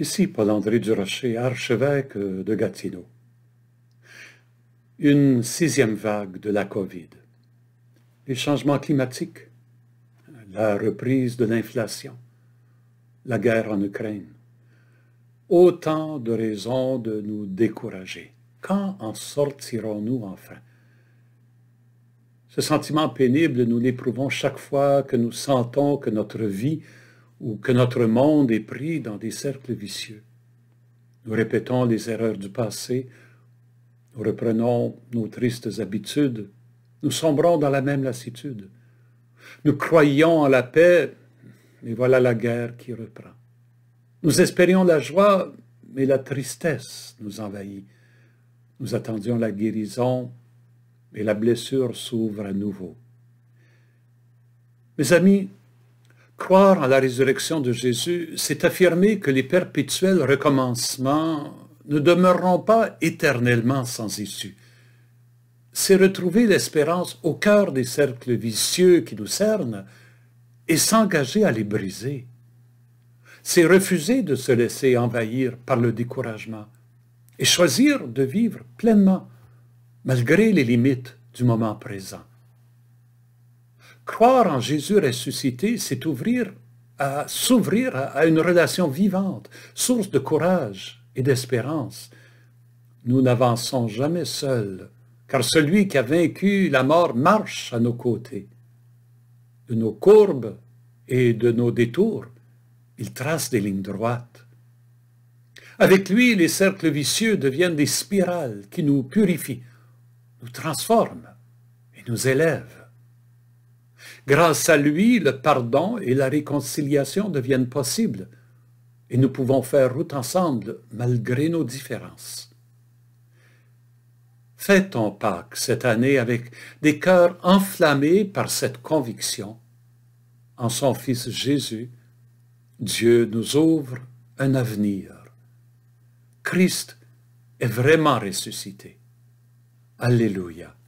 Ici Paul-André Durocher, archevêque de Gatineau. Une sixième vague de la COVID. Les changements climatiques, la reprise de l'inflation, la guerre en Ukraine. Autant de raisons de nous décourager. Quand en sortirons-nous enfin Ce sentiment pénible, nous l'éprouvons chaque fois que nous sentons que notre vie ou que notre monde est pris dans des cercles vicieux. Nous répétons les erreurs du passé, nous reprenons nos tristes habitudes, nous sombrons dans la même lassitude. Nous croyons en la paix, mais voilà la guerre qui reprend. Nous espérions la joie, mais la tristesse nous envahit. Nous attendions la guérison, mais la blessure s'ouvre à nouveau. Mes amis, Croire en la résurrection de Jésus, c'est affirmer que les perpétuels recommencements ne demeureront pas éternellement sans issue. C'est retrouver l'espérance au cœur des cercles vicieux qui nous cernent et s'engager à les briser. C'est refuser de se laisser envahir par le découragement et choisir de vivre pleinement malgré les limites du moment présent. Croire en Jésus ressuscité, c'est ouvrir à s'ouvrir à, à une relation vivante, source de courage et d'espérance. Nous n'avançons jamais seuls, car celui qui a vaincu la mort marche à nos côtés. De nos courbes et de nos détours, il trace des lignes droites. Avec lui, les cercles vicieux deviennent des spirales qui nous purifient, nous transforment et nous élèvent. Grâce à lui, le pardon et la réconciliation deviennent possibles et nous pouvons faire route ensemble malgré nos différences. Faitons en Pâques cette année avec des cœurs enflammés par cette conviction. En son Fils Jésus, Dieu nous ouvre un avenir. Christ est vraiment ressuscité. Alléluia.